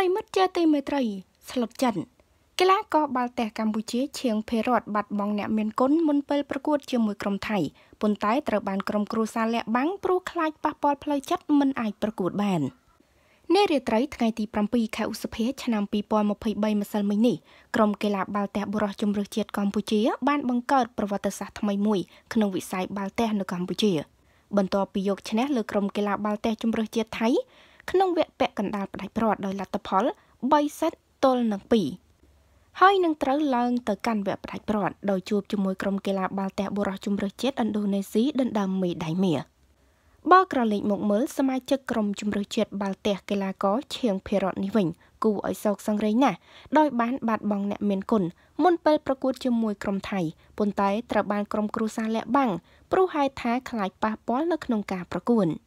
ប្រិមិត្តជាទីមេត្រី ស្លុតចិនកីឡាករបាល់ទះកម្ពុជាឈៀងភេរត បាត់បង់អ្នកមានគុណមុនពេលប្រកួតជាមួយក្រុមថៃប៉ុន្តែត្រូវបានក្រុមគ្រួសារលាក់បាំងព្រោះខ្លាចប៉ះពាល់ផ្លូវចិត្តមិនអាចប្រកួតបាននារាត្រីថ្ងៃទី7ខែឧសភាឆ្នាំ2023ម្សិលមិញនេះក្រុមកីឡាបាល់ទះបុរសជម្រើសជាតិកម្ពុជាបានបង្កើតប្រវត្តិសាស្ត្រថ្មីមួយក្នុងវិស័យបាល់ទះនៅកម្ពុជាបន្ទាប់ពីយកឈ្នះលើក្រុមកីឡាបាល់ទះជម្រើសជាតិថៃក្នុងវគ្គពាក់កណ្ដាលផ្ដាច់ព្រាត់ដោយលទ្ធផល3សេតទល់នឹង2ហើយនឹងត្រូវឡើងទៅកាន់វគ្គផ្ដាច់ព្រាត់ដោយជួបជាមួយក្រុមកីឡាបាល់ទះបុរសជម្រើសជាតិឥណ្ឌូនេស៊ីដណ្ដើមមេដាយមាសបើក្រឡេកមកមើលសមាជិកក្រុមជម្រើសជាតិបាល់ទះកីឡាករឈៀងភិរត នេះវិញគូឲ្យសោកសង្រេងណាស់ដោយបានបាត់បង់អ្នកមានគុណមុនពេលប្រកួតជាមួយក្រុមថៃប៉ុន្តែត្រូវបានក្រុមគ្រួសារលាក់បាំងព្រោះហេតុថាខ្លាចប៉ះពាល់នៅក្នុងការប្រកួត។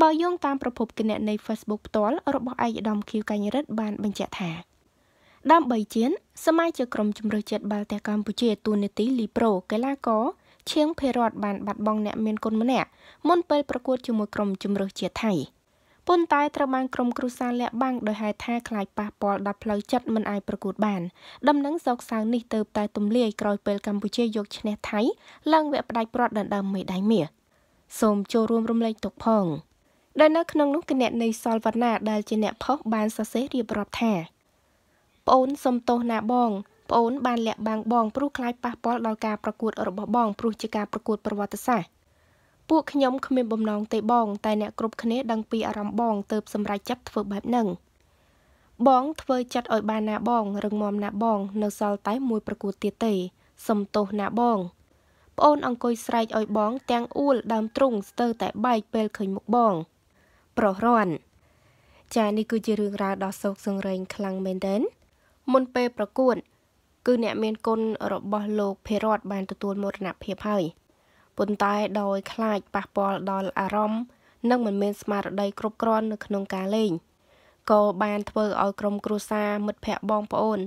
បើយោងតាមប្រភពគណនី Facebook ផ្ទាល់របស់ឯកឧត្តមខៀវកញ្ញរិទ្ធបានបញ្ជាក់ថាដើម្បីជាសមាជិកក្រុមជំរឿជាតិបាល់ទះកម្ពុជាទូនេតិលីប្រូកីឡាករឈៀងភិរដ្ឋបានបាត់បង់អ្នកមានគុណម្នាក់មុនពេលប្រកួតជាមួយក្រុមជំរឿជាតិថៃប៉ុន្តែត្រូវបានក្រុមគ្រូសាលាក់បាំងដោយហេតុថាខ្លាចប៉ះពាល់ដល់ផ្លូវចិត្តមិនអាចប្រកួតបាន ដំណឹងសោកសៅនេះទៅតែទំលាយក្រោយពេលកម្ពុជាយកឈ្នះថៃឡើងវគ្គផ្ដាច់ព្រាត់ដណ្ដើមមេដាយមាសសូមចូលរួមរំលែកទុកផង។ដែលនៅក្នុងនោះគណនីសលវណ្ណាដែលជាអ្នកផុសបាន សរសេររៀបរាប់ថាប្អូនសុំទោសណាបងប្អូន បានលាក់បាំងបងព្រោះខ្លាចប៉ះពាល់ដល់ការប្រកួតរបស់បងព្រោះជាការប្រកួតប្រវត្តិសាស្ត្រពួកខ្ញុំគ្មានបំណងទេបងតែអ្នកគ្រប់គ្នាដឹងពីអារម្មណ៍បងទើបសម្រេចចិត្តធ្វើបែបហ្នឹងបងធ្វើចិត្តឲ្យបានណាបងរឹងមាំណាបង នៅសល់តែមួយ ប្រកួតទៀតទេសុំទោសណាបងប្អូនអង្គុយស្រែកឲ្យបង ទាំងអ៊ូល ដើមទ្រុងស្ទើរតែបែកពេលឃើញមុខបងប្រុសរាន់ចានេះគឺជារឿងរ៉ាវដ៏សោកសង្រេង ខ្លាំងមែនទែនមុនពេលប្រកួត គឺ អ្នកមានគុណរបស់លោកភិរតបានទទួលមរណភាពហើយប៉ុន្តែ ដោយខ្លាចប៉ះពាល់ដល់អារម្មណ៍និងមិនមានស្មារតីគ្រប់គ្រាន់នៅក្នុងការលេងក៏បានធ្វើឲ្យក្រុមគ្រួសារមិត្តភ័ក្តិបងប្អូន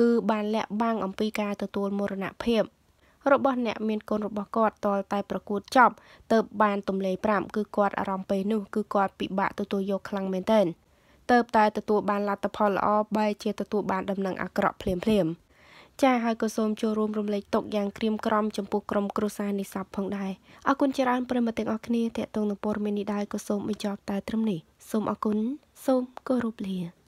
គឺបានលាក់បាំងអំពីការទទួលមរណភាពរបស់អ្នកមានកូនរបស់គាត់តលតែប្រកួតចប់ ទៅបានទំលេ5គឺគាត់អារម្មណ៍ពេលនោះគឺគាត់ពិបាកទទួលយកខ្លាំងមែនទែនទៅតែទទួលបានលទ្ធផលល្អបែជាទទួលបានដំណឹងអាក្រក់ភ្លាមភ្លាមចា៎ហើយក៏សូមចូលរួមរំលែកទុកយ៉ាងក្រៀមក្រំចំពោះក្រុមគ្រួសារនេះសាប់ផងដែរអរគុណច្រើនប្រិមត្តទាំងអស់គ្នាតេតងនឹងព័ត៌មាននេះដែរក៏សូមបញ្ចប់តែត្រឹមនេះសូមអរគុណសូមគោរពលា